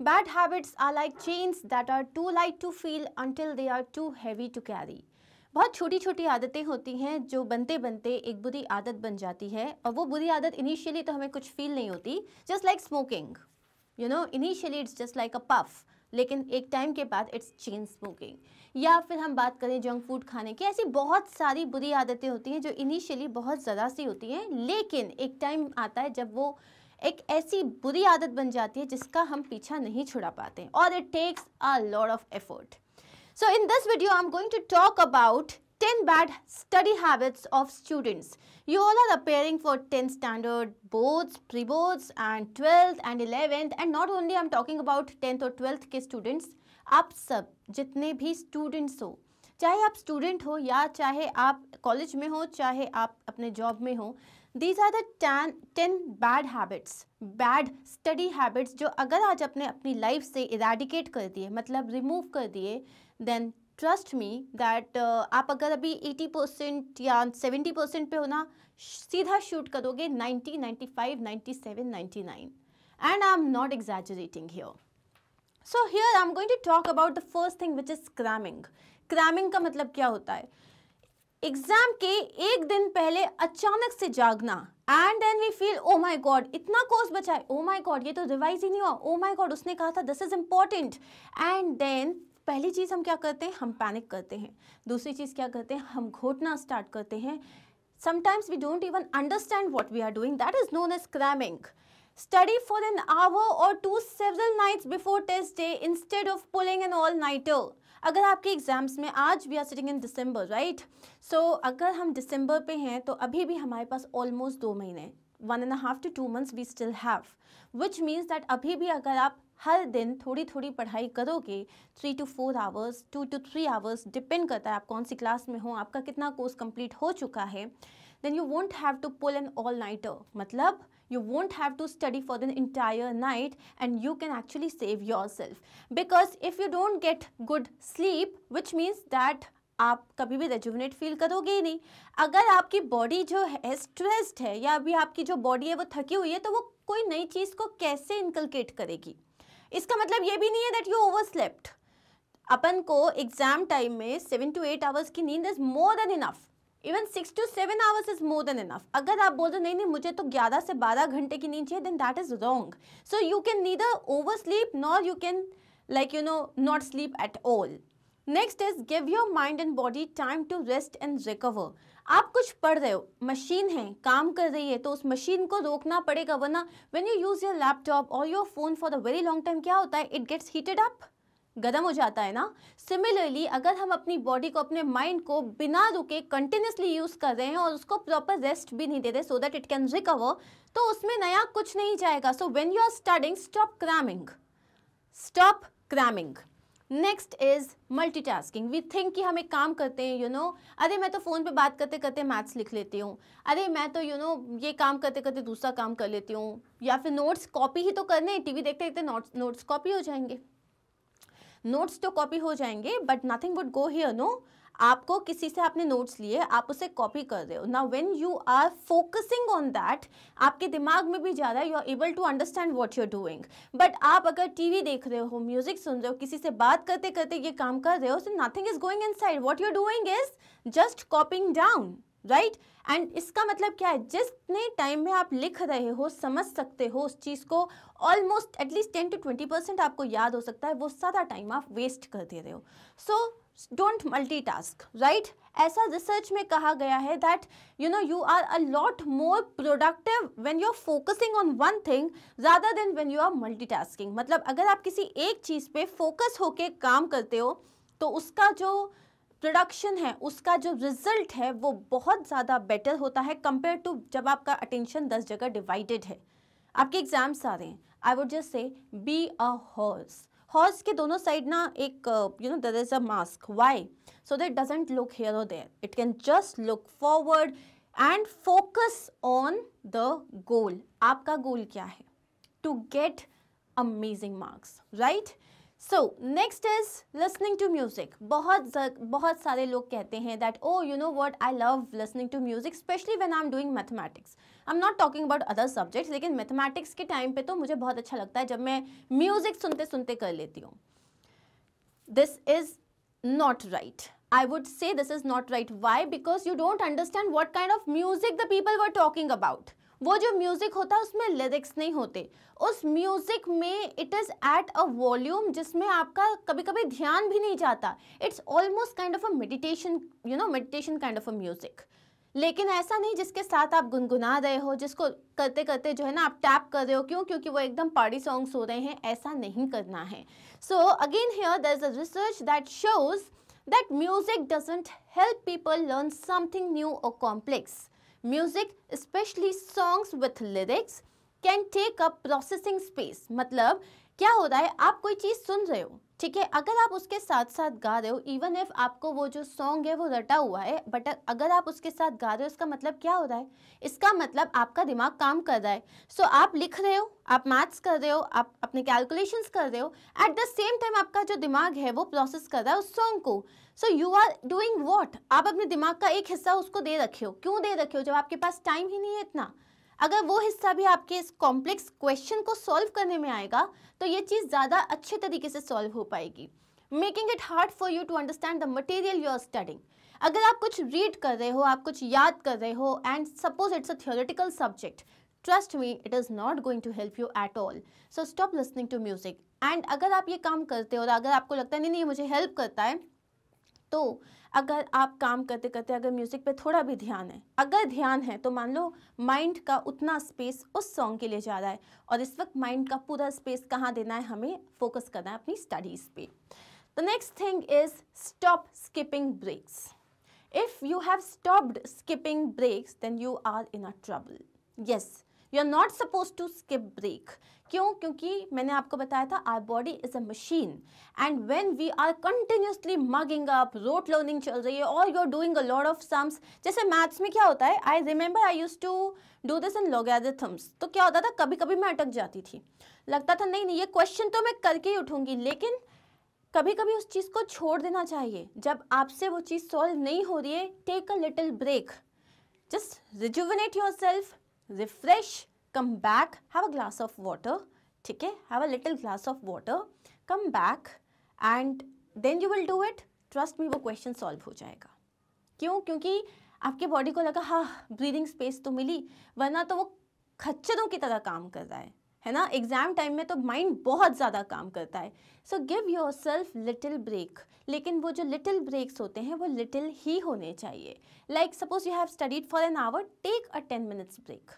Bad habits are like chains that are too light to feel until they are too heavy to carry. बहुत छोटी छोटी आदतें होती हैं जो बनते बनते एक बुरी आदत बन जाती है और वो बुरी आदत इनिशियली तो हमें कुछ फील नहीं होती just like smoking you know initially it's just like a puff लेकिन एक टाइम के बाद इट्स चेन स्मोकिंग या फिर हम बात करें जंक फूड खाने की ऐसी बहुत सारी बुरी आदतें होती हैं जो इनिशियली बहुत ज़्यादा सी होती हैं लेकिन एक टाइम आता है जब वो एक ऐसी बुरी आदत बन जाती है जिसका हम पीछा नहीं छुड़ा पाते और it takes a lot of effort So in this video, I'm going to talk about 10 bad study habits of students. You all are appearing for 10th standard boards, pre-boards and 12th and 11th and not only I'm talking about 10th और 12th के students, आप सब जितने भी students हो चाहे आप student हो या चाहे आप कॉलेज में हो चाहे आप अपने जॉब में हो these are then ten bad habits bad study habits जो अगर आज अपने अपनी लाइफ से इराडिकेट कर दिए मतलब रिमूव कर दिए देन ट्रस्ट मी दैट आप अगर अभी 80 परसेंट या 70 परसेंट पे होना सीधा शूट करोगे 90, 95, 97, 99 am not exaggerating exaggerating so here I am going to talk about the first thing which is cramming cramming का मतलब क्या होता है एग्जाम के एक दिन पहले अचानक से जागना and then we feel oh my god इतना कोर्स बचाए ओ माई गॉड ये तो रिवाइज ही नहीं हुआ ओ माई गॉड उसने कहा था this is important and then पहली चीज़ हम क्या करते हैं हम पैनिक करते हैं दूसरी चीज़ क्या करते हैं हम घोटना स्टार्ट करते हैं sometimes we don't even understand what we are doing that is known as cramming study for an hour or two several nights before test day instead of pulling an all nighter अगर आपके exams में आज we are sitting in December right so अगर हम दिसंबर पे हैं तो अभी भी हमारे पास ऑलमोस्ट दो महीने one and half to two months we still have which means that अभी भी अगर आप हर दिन थोड़ी थोड़ी पढ़ाई करोगे three to four hours two to three hours depend करता है आप कौन सी क्लास में हो आपका कितना कोर्स कंप्लीट हो चुका है then you won't have to pull an all nighter मतलब you won't have to study for the entire night and you can actually save yourself because if you don't get good sleep which means that आप कभी भी rejuvenate feel करोगे ही नहीं अगर आपकी body जो है स्ट्रेस्ड है या अभी आपकी जो बॉडी है वो थकी हुई है तो वो कोई नई चीज़ को कैसे इंकलकेट करेगी इसका मतलब ये भी नहीं है दैट यू ओवर स्लेप्ट अपन को एग्ज़ाम टाइम में सेवन टू एट आवर्स की नींद is more than enough even six to seven hours is more than enough अगर आप बोल रहे नहीं नहीं मुझे तो ग्यारह से बारह घंटे की नींद चाहिए then that is wrong so you can neither oversleep nor you can like you know not sleep at all next is give your mind and body time to rest and recover आप कुछ पढ़ रहे हो machine है काम कर रही है तो उस मशीन को रोकना पड़ेगा वरना when you use your laptop or your phone for a very long time क्या होता है इट गेट्स हीटेड अप गदम हो जाता है ना सिमिलरली अगर हम अपनी बॉडी को अपने माइंड को बिना रुके कंटिन्यूसली यूज़ कर रहे हैं और उसको प्रॉपर रेस्ट भी नहीं दे रहे so that it can recover तो उसमें नया कुछ नहीं जाएगा so when you are starting stop cramming stop cramming next is multitasking we think कि हम एक काम करते हैं यू you नो know, अरे मैं तो फ़ोन पे बात करते करते मैथ्स लिख लेती हूँ अरे मैं तो यू you नो know, ये काम करते करते दूसरा काम कर लेती हूँ या फिर नोट्स कॉपी ही तो करने टीवी देखते देखते नोट्स कॉपी हो जाएंगे नोट्स तो कॉपी हो जाएंगे but nothing would go here no आपको किसी से आपने नोट्स लिए आप उसे कॉपी कर रहे हो ना when you are focusing on that आपके दिमाग में भी जा रहा है you are able to understand what you are doing but आप अगर टीवी देख रहे हो म्यूजिक सुन रहे हो किसी से बात करते करते ये काम कर रहे हो so nothing is going inside what you're doing is just copying down right right? And इसका मतलब क्या है जितने टाइम में आप लिख रहे हो समझ सकते हो उस चीज़ को almost at least ten to twenty percent आपको याद हो सकता है वो सारा टाइम आप वेस्ट कर दे रहे हो so don't multitask right ऐसा रिसर्च में कहा गया है that you know you are a lot more productive when you are focusing on one thing ज़्यादा than when you are tasking मतलब अगर आप किसी एक चीज़ पे फोकस होके काम करते हो तो उसका जो प्रोडक्शन है उसका जो रिजल्ट है वो बहुत ज़्यादा बेटर होता है कंपेयर टू जब आपका अटेंशन दस जगह डिवाइडेड है आपके एग्जाम्स आ रहे हैं I would just say be a horse horse के दोनों साइड ना एक you know there is a mask why so that doesn't look here or there it can just look forward and focus on the goal आपका goal क्या है to get amazing marks right so next is listening to music बहुत बहुत सारे लोग कहते हैं that oh you know what I love listening to music especially when I am doing mathematics I am not talking about other subjects लेकिन mathematics के time पे तो मुझे बहुत अच्छा लगता है जब मैं म्यूज़िक सुनते सुनते कर लेती हूँ this is not right I would say this is not right why because you don't understand what kind of music the people were talking about वो जो म्यूज़िक होता है उसमें लिरिक्स नहीं होते उस म्यूज़िक में it is at a volume जिसमें आपका कभी कभी ध्यान भी नहीं जाता it's almost kind of a meditation you know meditation kind of a music लेकिन ऐसा नहीं जिसके साथ आप गुनगुना रहे हो जिसको करते करते जो है ना आप टैप कर रहे हो क्यों क्योंकि वो एकदम पार्टी सॉन्ग्स हो रहे हैं ऐसा नहीं करना है so again here there is a research that shows that music doesn't help people learn something new or complex music especially songs with lyrics can take up processing space मतलब क्या हो रहा है आप कोई चीज़ सुन रहे हो ठीक है अगर आप उसके साथ साथ गा रहे हो इवन इफ आपको वो जो सॉन्ग है वो रटा हुआ है बट अगर आप उसके साथ गा रहे हो इसका मतलब क्या हो रहा है इसका मतलब आपका दिमाग काम कर रहा है सो so, आप लिख रहे हो आप मैथ्स कर रहे हो आप अपने कैलकुलेशंस कर रहे हो एट द सेम टाइम आपका जो दिमाग है वो प्रोसेस कर रहा है उस सॉन्ग को so you are doing what आप अपने दिमाग का एक हिस्सा उसको दे रखे हो क्यों दे रखे हो जब आपके पास टाइम ही नहीं है इतना अगर वो हिस्सा भी आपके इस कॉम्प्लेक्स क्वेश्चन को सॉल्व करने में आएगा तो ये चीज़ ज़्यादा अच्छे तरीके से सॉल्व हो पाएगी making it hard for you to understand the material you are studying अगर आप कुछ रीड कर रहे हो आप कुछ याद कर रहे हो and suppose it's a theoretical subject trust me it is not going to help you at all so stop listening to music and अगर आप ये काम करते हो और अगर आपको लगता है नहीं नहीं मुझे हेल्प करता है तो अगर आप काम करते करते अगर म्यूज़िक पे थोड़ा भी ध्यान है अगर ध्यान है तो मान लो माइंड का उतना स्पेस उस सॉन्ग के लिए जा रहा है और इस वक्त माइंड का पूरा स्पेस कहाँ देना है हमें फोकस करना है अपनी स्टडीज़ पे the next thing is stop skipping breaks if you have stopped skipping breaks then you are in a trouble yes you are not suppose to skip break क्यों क्योंकि मैंने आपको बताया था our body is a machine and when we are continuously mugging up rote learning चल रही है और you are doing a lot of sums जैसे मैथ्स में क्या होता है I remember I use to do this in logarithms तो क्या होता था कभी कभी मैं अटक जाती थी लगता था नहीं नहीं ये क्वेश्चन तो मैं करके ही उठूंगी लेकिन कभी कभी उस चीज़ को छोड़ देना चाहिए जब आपसे वो चीज़ सॉल्व नहीं हो रही है take a little break just rejuvenate yourself refresh come back have a glass of water ठीक है have a little glass of water come back and then you will do it trust me वो question solve हो जाएगा क्यों क्योंकि आपके body को लगा हाँ ब्रीदिंग स्पेस तो मिली वरना तो वो खच्चरों की तरह काम कर रहा है है ना एग्ज़ाम टाइम में तो माइंड बहुत ज़्यादा काम करता है so give yourself little break लेकिन वो जो लिटिल ब्रेक्स होते हैं वो लिटिल ही होने चाहिए like suppose you have studied for an hour take a ten minutes break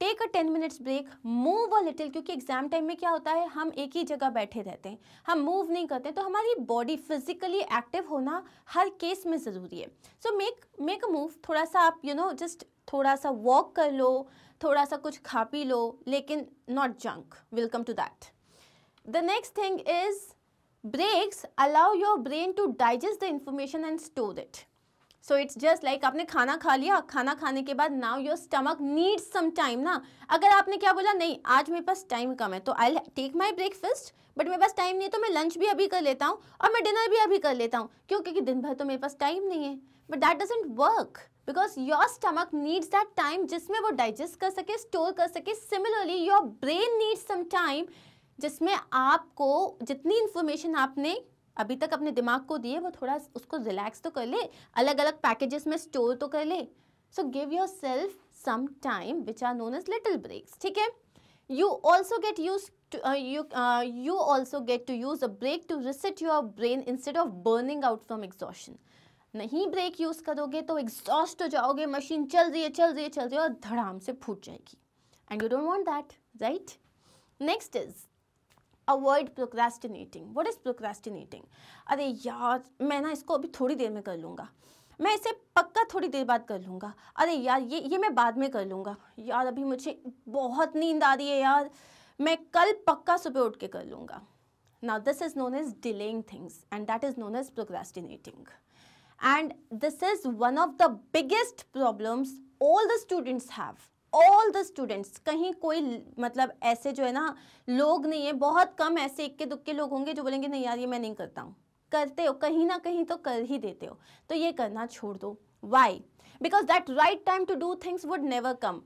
take a ten minutes break move a little क्योंकि एग्जाम टाइम में क्या होता है हम एक ही जगह बैठे रहते हैं हम मूव नहीं करते तो हमारी बॉडी फिजिकली एक्टिव होना हर केस में ज़रूरी है so make make a move थोड़ा सा आप यू नो जस्ट थोड़ा सा वॉक कर लो थोड़ा सा कुछ खा पी लो लेकिन not junk welcome to that the next thing is breaks allow your brain to digest the information and store it so it's just like आपने खाना खा लिया खाना खाने के बाद now your stomach needs some time ना अगर आपने क्या बोला नहीं आज मेरे पास टाइम कम है तो I take my breakfast but मेरे पास टाइम नहीं है तो मैं लंच भी अभी कर लेता हूँ और मैं डिनर भी अभी कर लेता हूँ क्यों क्योंकि दिन भर तो मेरे पास टाइम नहीं है but that doesn't work because your stomach needs that time जिसमें वो डाइजेस्ट कर सके स्टोर कर सके similarly your brain needs some time जिसमें आपको जितनी इन्फॉर्मेशन आपने अभी तक अपने दिमाग को दिए वो थोड़ा उसको रिलैक्स तो कर ले अलग अलग पैकेजेस में स्टोर तो कर ले so give yourself some time which are known as little breaks ठीक है you also get use you also get to use a break to reset your brain instead of burning out from exhaustion नहीं break use करोगे तो exhaust हो जाओगे machine चल रही है चल रही है चल रही है और धड़ाम से फूट जाएगी and you don't want that right next is avoid procrastinating what is procrastinating अरे यार मैं ना इसको अभी थोड़ी देर में कर लूँगा मैं इसे पक्का थोड़ी देर बाद कर लूँगा अरे यार ये ये मैं बाद में कर लूँगा यार अभी मुझे बहुत नींद आ रही है यार मैं कल पक्का सुबह उठ के कर लूँगा now this is known as delaying things and that is known as procrastinating and this is one of the biggest problems all the students have all the students कहीं कोई मतलब ऐसे जो है ना लोग नहीं है बहुत कम ऐसे इक्के दुक्के लोग होंगे जो बोलेंगे नहीं यार ये मैं नहीं करता हूँ करते हो कहीं ना कहीं तो कर ही देते हो तो ये करना छोड़ दो why because that right time to do things would never come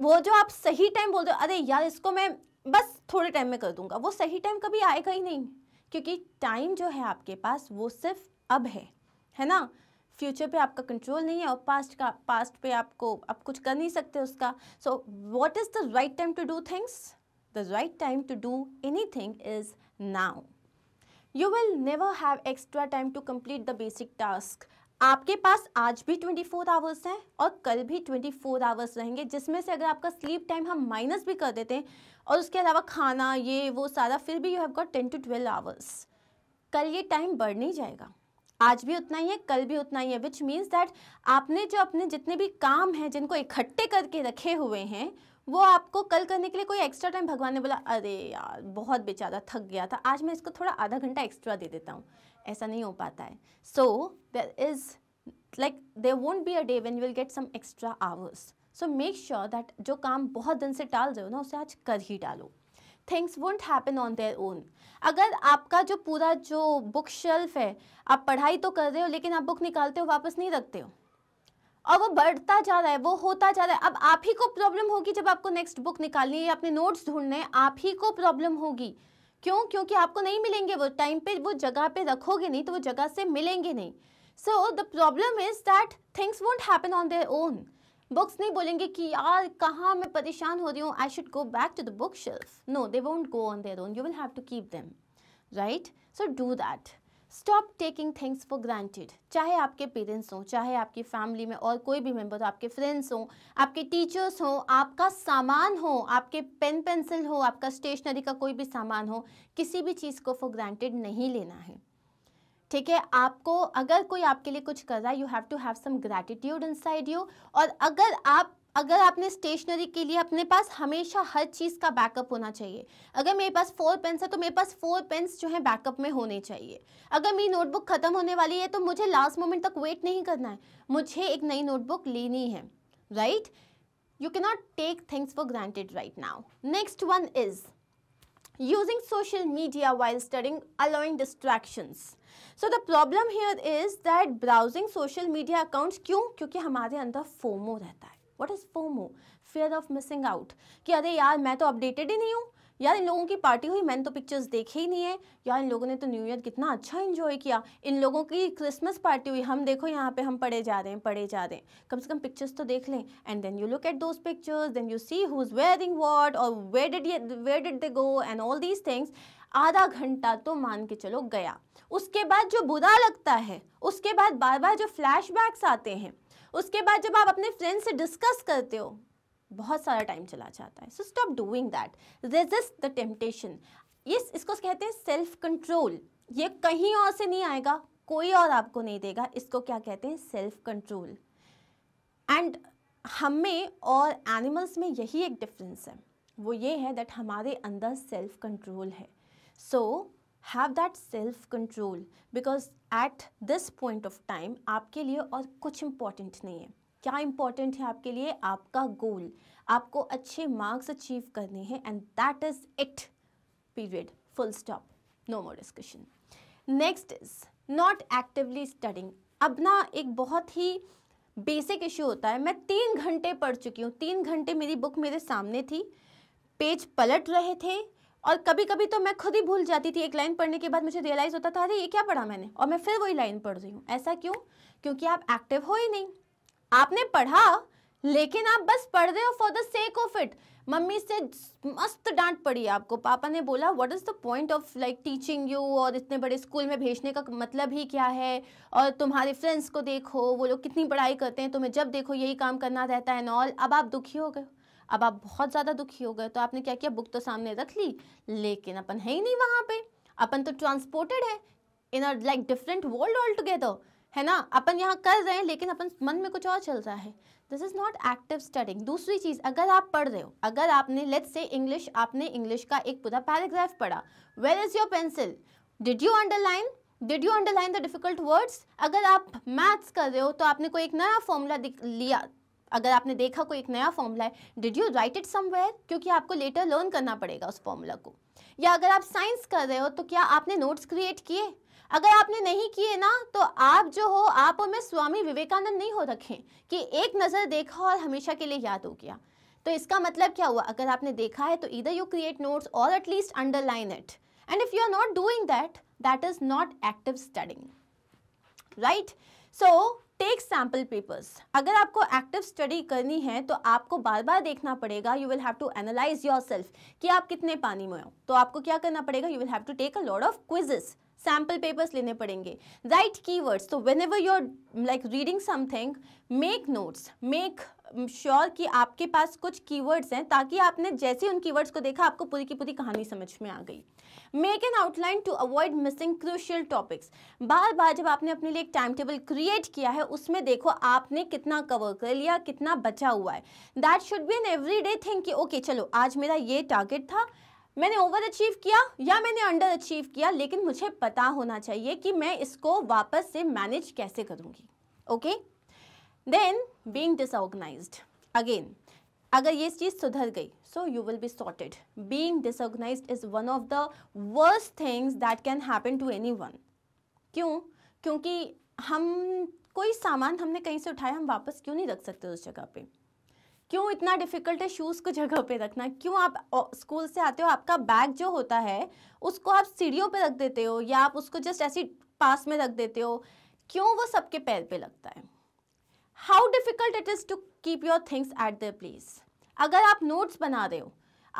वो जो आप सही टाइम बोलते हो अरे यार इसको मैं बस थोड़े टाइम में कर दूंगा वो सही टाइम कभी आएगा ही नहीं क्योंकि टाइम जो है आपके पास वो सिर्फ अब है है ना फ्यूचर पे आपका कंट्रोल नहीं है और पास्ट का पास्ट पे आपको आप कुछ कर नहीं सकते उसका so what is the right time to do things the right time to do anything is now you will never have extra time to complete the basic task आपके पास आज भी 24 आवर्स हैं और कल भी 24 आवर्स रहेंगे जिसमें से अगर आपका स्लीप टाइम हम माइनस भी कर देते हैं और उसके अलावा खाना ये वो सारा फिर भी you have got 10 to 12 hours कल ये टाइम बढ़ नहीं जाएगा आज भी उतना ही है कल भी उतना ही है विच मीन्स दैट आपने जो अपने जितने भी काम हैं जिनको इकट्ठे करके रखे हुए हैं वो आपको कल करने के लिए कोई एक्स्ट्रा टाइम भगवान ने बोला अरे यार बहुत बेचारा थक गया था आज मैं इसको थोड़ा आधा घंटा एक्स्ट्रा दे देता हूँ ऐसा नहीं हो पाता है so there is like there won't be a day when will get some extra hours so make sure that जो काम बहुत दिन से टाल रहे हो ना उसे आज कर ही डालो things won't happen on their own अगर आपका जो पूरा जो बुक शेल्फ है आप पढ़ाई तो कर रहे हो लेकिन आप बुक निकालते हो वापस नहीं रखते हो और वो बढ़ता जा रहा है वो होता जा रहा है अब आप ही को प्रॉब्लम होगी जब आपको नेक्स्ट बुक निकालनी है या अपने नोट्स ढूंढने हैं आप ही को प्रॉब्लम होगी क्यों क्योंकि आपको नहीं मिलेंगे वो टाइम पे वो जगह पे रखोगे नहीं तो वो जगह से मिलेंगे नहीं so the problem is that things won't happen on their own books नहीं बोलेंगे कि यार कहाँ मैं परेशान हो रही हूँ I should go back to the book shelf no they won't go on their own you will have to keep them right so do that stop taking things for granted चाहे आपके पेरेंट्स हों चाहे आपकी family में और कोई भी member हो आपके फ्रेंड्स हों आपके टीचर्स हों आपका सामान हो आपके पेन पेंसिल हो आपका स्टेशनरी का कोई भी सामान हो किसी भी चीज़ को फॉर ग्रांटेड नहीं लेना है ठीक है आपको अगर कोई आपके लिए कुछ कर रहा है you have to have some in inside you और अगर आप अगर आपने स्टेशनरी के लिए अपने पास हमेशा हर चीज़ का बैकअप होना चाहिए अगर मेरे पास फोर पेन्स है तो मेरे पास फोर पेन्स जो है बैकअप में होने चाहिए अगर मेरी नोटबुक ख़त्म होने वाली है तो मुझे लास्ट मोमेंट तक वेट नहीं करना है मुझे एक नई नोटबुक लेनी है राइट यू के not take things for granted right now next one is using social media while studying allowing distractions so the problem here is that browsing social media accounts क्यों क्योंकि हमारे अंदर फोमो रहता है what is FOMO fear of missing out कि अरे यार मैं तो अपडेटेड ही नहीं हूँ यार इन लोगों की पार्टी हुई मैंने तो पिक्चर्स देखे ही नहीं है यार इन लोगों ने तो न्यू ईयर कितना अच्छा इन्जॉय किया इन लोगों की क्रिसमस पार्टी हुई हम देखो यहाँ पे हम पढ़े जा रहे हैं पढ़े जा रहे हैं कम से कम पिक्चर्स तो देख लें and then you look at those pictures then you see who is wearing what और where did where did they go and all these things आधा घंटा तो मान के चलो गया उसके बाद जो बुरा लगता है उसके बाद बार बार जो फ्लैशबैक्स आते हैं उसके बाद जब आप अपने फ्रेंड से डिस्कस करते हो बहुत सारा टाइम चला जाता है so stop doing that resist the temptation ये इसको कहते हैं सेल्फ कंट्रोल ये कहीं और से नहीं आएगा कोई और आपको नहीं देगा इसको क्या कहते हैं सेल्फ कंट्रोल एंड हमें और एनिमल्स में यही एक डिफरेंस है वो ये है दैट हमारे अंदर सेल्फ कंट्रोल है so have that self control because at this point of time आपके लिए और कुछ इम्पॉर्टेंट नहीं है क्या इम्पॉर्टेंट है आपके लिए आपका गोल आपको अच्छे मार्क्स अचीव करने हैं and that is it period full stop no more discussion next is not actively studying अब ना एक बहुत ही बेसिक इश्यू होता है मैं तीन घंटे पढ़ चुकी हूँ तीन घंटे मेरी बुक मेरे सामने थी पेज पलट रहे थे और कभी कभी तो मैं खुद ही भूल जाती थी एक लाइन पढ़ने के बाद मुझे रियलाइज़ होता था अरे ये क्या पढ़ा मैंने और मैं फिर वही लाइन पढ़ रही हूँ ऐसा क्यों क्योंकि आप एक्टिव हो ही नहीं आपने पढ़ा लेकिन आप बस पढ़ रहे हो for the sake of it mummy से मस्त डांट पड़ी आपको पापा ने बोला what is the point of like teaching you और इतने बड़े स्कूल में भेजने का मतलब ही क्या है और तुम्हारे फ्रेंड्स को देखो वो लोग कितनी पढ़ाई करते हैं तुम्हें जब देखो यही काम करना रहता है नॉल अब आप दुखी हो गए अब आप बहुत ज़्यादा दुखी हो गए तो आपने क्या किया बुक तो सामने रख ली लेकिन अपन है ही नहीं वहाँ पे अपन तो ट्रांसपोर्टेड है in a like different world all together है ना अपन यहाँ कर रहे हैं लेकिन अपन मन में कुछ और चल रहा है this is not active studying दूसरी चीज़ अगर आप पढ़ रहे हो अगर आपने लेट्स से इंग्लिश आपने इंग्लिश का एक पूरा पैराग्राफ पढ़ा where is your pencil did you underline did you underline the difficult words अगर आप मैथ्स कर रहे हो तो आपने कोई एक नया फॉर्मूला लिया अगर आपने देखा कोई एक नया फॉर्मूला है did you write it somewhere क्योंकि आपको लेटर लर्न करना पड़ेगा उस फॉर्मूला को या अगर आप साइंस कर रहे हो तो क्या आपने नोट्स क्रिएट किए अगर आपने नहीं किए ना तो आप जो हो आप और मैं स्वामी विवेकानंद नहीं हो रखें कि एक नज़र देखा और हमेशा के लिए याद हो गया तो इसका मतलब क्या हुआ अगर आपने देखा है तो इधर यू क्रिएट नोट्स और at least underline it and if you are not doing that that is not active studying right so take sample papers अगर आपको एक्टिव स्टडी करनी है तो आपको बार बार देखना पड़ेगा you will have to analyse yourself कि आप कितने पानी में हो तो आपको क्या करना पड़ेगा you will have to take a lot of quizzes sample papers लेने पड़ेंगे राइट की वर्ड्स तो whenever you're like reading something make notes make sure कि आपके पास कुछ कीवर्ड्स हैं ताकि आपने जैसे उन कीवर्ड्स को देखा आपको पूरी की पूरी कहानी समझ में आ गई make an outline to avoid missing crucial topics बार बार जब आपने अपने लिए एक टाइम टेबल क्रिएट किया है उसमें देखो आपने कितना कवर कर लिया कितना बचा हुआ है that should be an everyday thing कि ओके चलो आज मेरा ये टारगेट था मैंने ओवर अचीव किया या मैंने अंडर अचीव किया लेकिन मुझे पता होना चाहिए कि मैं इसको वापस से मैनेज कैसे करूँगी okay okay? Then being disorganised again अगर ये चीज़ सुधर गई so you will be sorted being disorganised is one of the worst things that can happen to anyone क्यों क्योंकि हम कोई सामान हमने कहीं से उठाया हम वापस क्यों नहीं रख सकते उस जगह पे क्यों इतना डिफिकल्ट है शूज़ को जगह पे रखना क्यों आप स्कूल से आते हो आपका बैग जो होता है उसको आप सीढ़ियों पे रख देते हो या आप उसको जस्ट ऐसी पास में रख देते हो क्यों वो सबके पैर पे लगता है how difficult it is to keep your things at the place अगर आप नोट्स बना रहे हो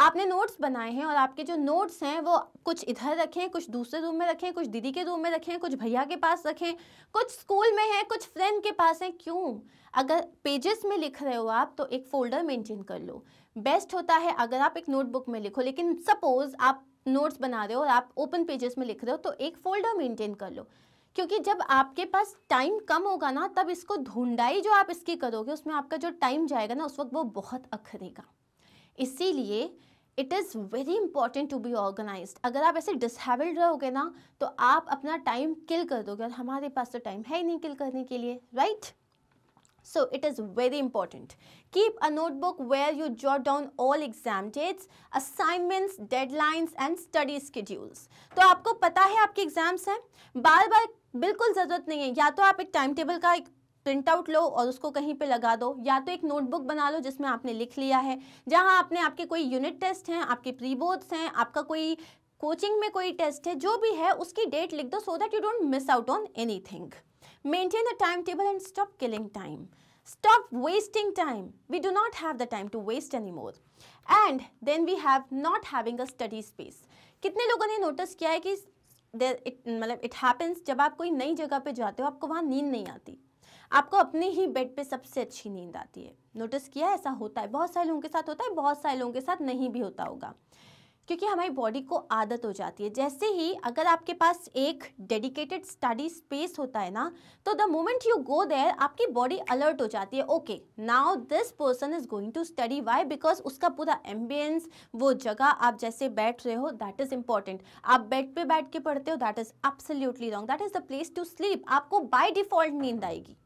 आपने नोट्स बनाए हैं और आपके जो नोट्स हैं वो कुछ इधर रखें कुछ दूसरे रूम में रखें कुछ दीदी के रूम में रखें कुछ भैया के पास रखें कुछ स्कूल में हैं कुछ फ्रेंड के पास हैं क्यों अगर पेजेस में लिख रहे हो आप तो एक फोल्डर मेंटेन कर लो बेस्ट होता है अगर आप एक नोटबुक में लिखो लेकिन सपोज़ आप नोट्स बना रहे हो और आप ओपन पेजेस में लिख रहे हो तो एक फोल्डर मेंटेन कर लो क्योंकि जब आपके पास टाइम कम होगा ना तब इसको ढूंढाई जो आप इसकी करोगे उसमें आपका जो टाइम जाएगा ना उस वक्त वो बहुत अखरेगा इसीलिए it is very important to be organised अगर आप ऐसे डिसेबल्ड रहोगे ना तो आप अपना टाइम किल कर दोगे और हमारे पास तो टाइम है ही नहीं किल करने के लिए right right? So it is very important. Keep a notebook where you jot down all exam dates, assignments, deadlines and study schedules. तो आपको पता है aapke एग्जाम्स हैं बार बार बिल्कुल ज़रूरत नहीं है या तो आप एक टाइम टेबल का एक प्रिंट आउट लो और उसको कहीं पे लगा दो या तो एक नोटबुक बना लो जिसमें आपने लिख लिया है जहां आपने आपके कोई यूनिट टेस्ट हैं आपके प्री बोर्ड्स हैं आपका कोई कोचिंग में कोई टेस्ट है जो भी है उसकी डेट लिख दो so that you don't miss out on anything maintain the time table and stop killing time wasting time we we not have the time to waste any more and then we have not having a study space कितने लोगों ने notice किया है कि मतलब it happens जब आप कोई नई जगह पे जाते हो आपको वहाँ नींद नहीं आती आपको अपने ही बेड पे सबसे अच्छी नींद आती है नोटिस किया ऐसा होता है बहुत सारे लोगों के साथ होता है बहुत सारे लोगों के साथ नहीं भी होता होगा क्योंकि हमारी बॉडी को आदत हो जाती है जैसे ही अगर आपके पास एक डेडिकेटेड स्टडी स्पेस होता है ना तो the moment you go there आपकी बॉडी अलर्ट हो जाती है okay now this person is going to study why because उसका पूरा एम्बियंस वो जगह आप जैसे बैठ रहे हो दैट इज़ इंपॉर्टेंट आप बेड पे बैठ के पढ़ते हो that is absolutely wrong that is the place to sleep आपको बाई डिफॉल्ट नींद आएगी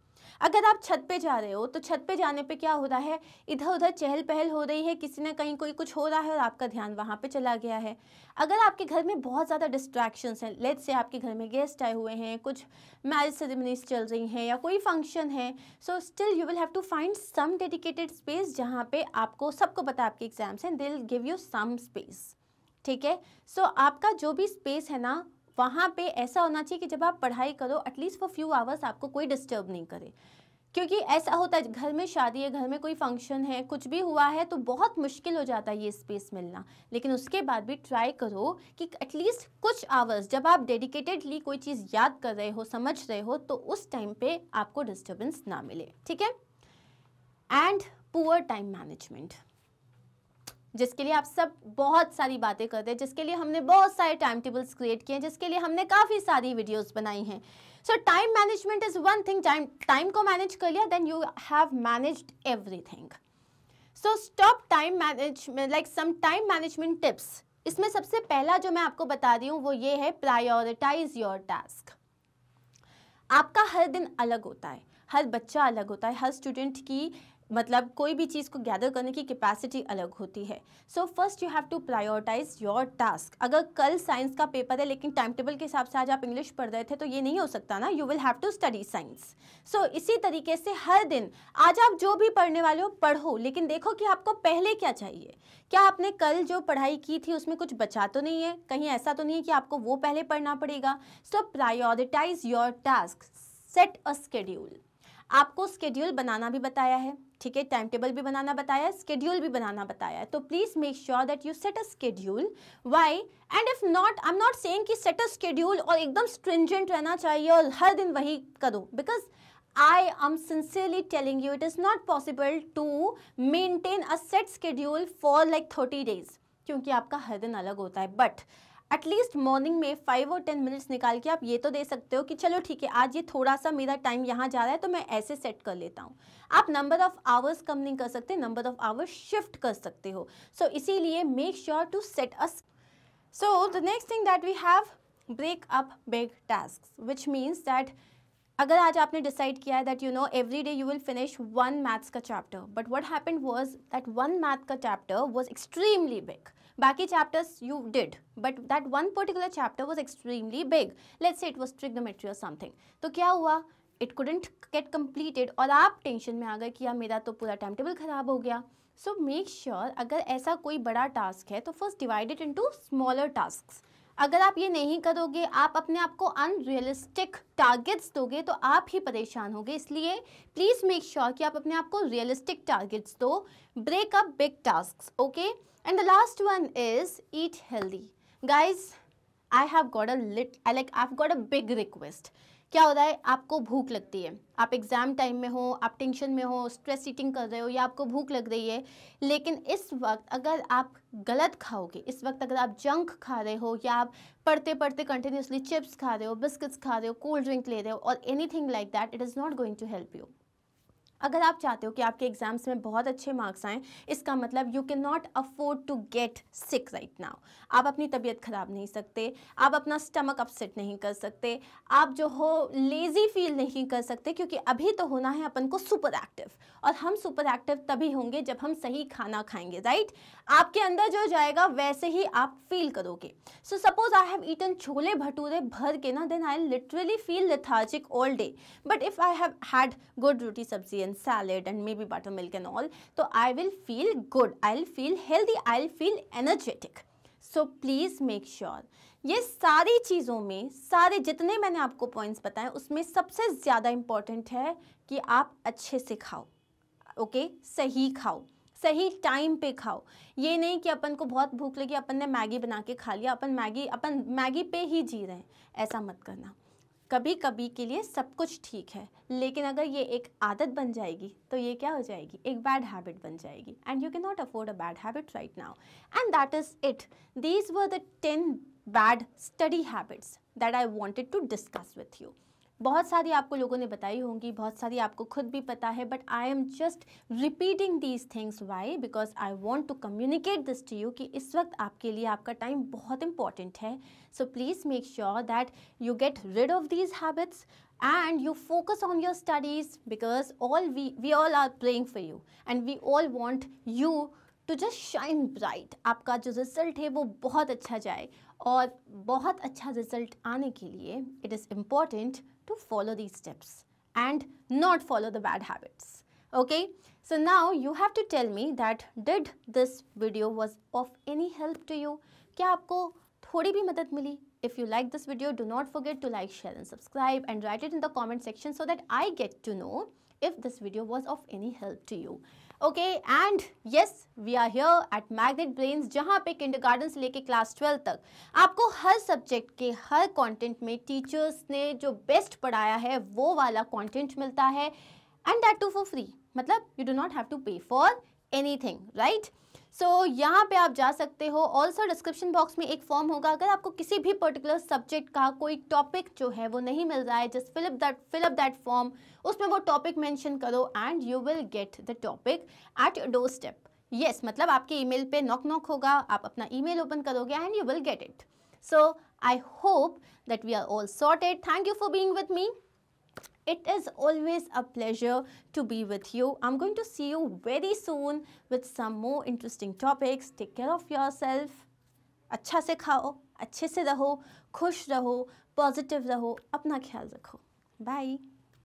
अगर आप छत पे जा रहे हो तो छत पे जाने पे क्या हो रहा है इधर उधर चहल पहल हो रही है किसी ना कहीं कोई कुछ हो रहा है और आपका ध्यान वहाँ पे चला गया है अगर आपके घर में बहुत ज़्यादा डिस्ट्रैक्शंस हैं लेट से आपके घर में गेस्ट आए हुए हैं कुछ मैरिज सेरेमनीज चल रही हैं या कोई फंक्शन है so still you will have to find some dedicated space जहाँ पर आपको सबको पता आपके एग्जाम्स हैं they give you some space ठीक है सो आपका जो भी स्पेस है ना वहाँ पे ऐसा होना चाहिए कि जब आप पढ़ाई करो एटलीस्ट फॉर फ्यू आवर्स आपको कोई डिस्टर्ब नहीं करे क्योंकि ऐसा होता है घर में शादी है घर में कोई फंक्शन है कुछ भी हुआ है तो बहुत मुश्किल हो जाता है ये स्पेस मिलना लेकिन उसके बाद भी ट्राई करो कि एटलीस्ट कुछ आवर्स जब आप डेडिकेटेडली कोई चीज़ याद कर रहे हो समझ रहे हो तो उस टाइम पे आपको डिस्टर्बेंस ना मिले ठीक है एंड पुअर टाइम मैनेजमेंट जिसके लिए आप सब बहुत सारी बातें करते हैं जिसके लिए हमने बहुत सारे टाइम टेबल्स क्रिएट किए हैं जिसके लिए हमने काफ़ी सारी वीडियोस बनाई हैं so time management is one thing time time को मैनेज कर लिया then you have managed everything so stop time management like some time management tips इसमें सबसे पहला जो मैं आपको बता रही हूँ वो ये है प्रायोरिटाइज योर टास्क आपका हर दिन अलग होता है हर बच्चा अलग होता है हर स्टूडेंट की मतलब कोई भी चीज़ को गैदर करने की कैपेसिटी अलग होती है so first you have to prioritise your task अगर कल साइंस का पेपर है लेकिन टाइम टेबल के हिसाब से आज आप इंग्लिश पढ़ रहे थे तो ये नहीं हो सकता ना you will have to study science so इसी तरीके से हर दिन आज आप जो भी पढ़ने वाले हो पढ़ो लेकिन देखो कि आपको पहले क्या चाहिए क्या आपने कल जो पढ़ाई की थी उसमें कुछ बचा तो नहीं है कहीं ऐसा तो नहीं है कि आपको वो पहले पढ़ना पड़ेगा so prioritise your task set a schedule आपको स्केड्यूल बनाना भी बताया है ठीक है टाइम टेबल भी बनाना बताया स्केड्यूल भी बनाना बताया तो please make sure that you set a schedule why and if not I am not saying कि सेट अ स्केड्यूल और एकदम स्ट्रिंजेंट रहना चाहिए और हर दिन वही करो because I am sincerely telling you it is not possible to maintain a set schedule for like thirty days क्योंकि आपका हर दिन अलग होता है बट एटलीस्ट मॉर्निंग में फाइव और टेन मिनट्स निकाल के आप ये तो दे सकते हो कि चलो ठीक है आज ये थोड़ा सा मेरा टाइम यहाँ जा रहा है तो मैं ऐसे सेट कर लेता हूँ आप नंबर ऑफ आवर्स कम नहीं कर सकते नंबर ऑफ आवर्स शिफ्ट कर सकते हो सो so, इसीलिए make sure to set us so the next thing that we have break up big task which means that अगर आज आपने डिसाइड किया है that you know every day you will finish one maths का chapter but what happen was that one math का chapter was extremely big Baki chapters you did, but that one particular chapter was extremely big. Let's say it was trigonometry or something तो क्या हुआ it couldn't get completed और आप tension में आ गए कि यार मेरा तो पूरा टाइम टेबल ख़राब हो गया सो मेक श्योर अगर ऐसा कोई बड़ा टास्क है तो first divided into smaller task अगर आप ये नहीं करोगे आप अपने आप को अनरियलिस्टिक टारगेट्स दोगे तो आप ही परेशान होगे इसलिए प्लीज़ मेक श्योर कि आप अपने आप को रियलिस्टिक टारगेट्स दो break up big task okay and the last one is eat healthy guys I have got a lit like I've got a big request क्या होता है आपको भूख लगती है आप एग्ज़ाम टाइम में हो आप टेंशन में हो स्ट्रेस ईटिंग कर रहे हो या आपको भूख लग रही है लेकिन इस वक्त अगर आप गलत खाओगे इस वक्त अगर आप जंक खा रहे हो या आप पढ़ते पढ़ते कंटिन्यूसली चिप्स खा रहे हो बिस्किट्स खा रहे हो कोल्ड ड्रिंक ले रहे हो और anything like that it is not going to help you अगर आप चाहते हो कि आपके एग्जाम्स में बहुत अच्छे मार्क्स आएँ इसका मतलब you can not afford to get sick right now आप अपनी तबीयत ख़राब नहीं सकते आप अपना स्टमक अपसेट नहीं कर सकते आप जो हो लेज़ी फील नहीं कर सकते क्योंकि अभी तो होना है अपन को सुपर एक्टिव और हम सुपर एक्टिव तभी होंगे जब हम सही खाना खाएंगे राइट आपके अंदर जो जाएगा वैसे ही आप फील करोगे so suppose I have eaten chole bhature भर के ना then I literally feel lethargic all day but if I have had good roti sabzi and salad and maybe buttermilk and all so i will feel good i'll feel healthy i'll feel energetic so please make sure ये सारी चीज़ों में सारे जितने मैंने आपको points बताए उसमें सबसे ज़्यादा इम्पॉर्टेंट है कि आप अच्छे से खाओ ओके okay? सही खाओ सही टाइम पे खाओ ये नहीं कि अपन को बहुत भूख लगी अपन ने मैगी बना के खा लिया अपन मैगी अपन मैगी पे ही जी रहे हैं ऐसा मत करना कभी कभी के लिए सब कुछ ठीक है लेकिन अगर ये एक आदत बन जाएगी तो ये क्या हो जाएगी एक बैड हैबिट बन जाएगी and you can not afford a bad habit right now and that is it these were the ten bad study habits that I wanted to discuss with you बहुत सारी आपको लोगों ने बताई होंगी बहुत सारी आपको खुद भी पता है but I am just repeating these things why because I want to communicate this to you कि इस वक्त आपके लिए आपका टाइम बहुत इंपॉर्टेंट है so please make sure that you get rid of these habits and you focus on your studies because all we we all are praying for you and we all want you to just shine bright आपका जो result है वो बहुत अच्छा जाए और बहुत अच्छा रिजल्ट आने के लिए it is important to follow the steps and not follow the bad habits okay so now you have to tell me that did this video was of any help to you क्या आपको थोड़ी भी मदद मिली if you like this video do not forget to like share and subscribe and write it in the comment section so that I get to know if this video was of any help to you okay and yes we are here at Magnet Brains जहाँ पे kindergarten से लेके class twelve तक आपको हर subject के हर content में teachers ने जो बेस्ट पढ़ाया है वो वाला कंटेंट मिलता है and that too for free मतलब you do not have to pay for anything right so यहाँ पे आप जा सकते हो ऑल्सो डिस्क्रिप्शन बॉक्स में एक फॉर्म होगा अगर आपको किसी भी पर्टिकुलर सब्जेक्ट का कोई टॉपिक जो है वो नहीं मिल रहा है just fill up that fill up that form उसमें वो टॉपिक मैंशन करो and you will get the topic at door step yes मतलब आपके ई मेल पर नॉक नॉक होगा आप अपना ई मेल ओपन करोगे and you will get it so I hope that we are all sorted thank you for being with me It is always a pleasure to be with you. I'm going to see you very soon with some more interesting topics. Take care of yourself. अच्छा से खाओ अच्छे से रहो खुश रहो positive रहो अपना ख्याल रखो Bye.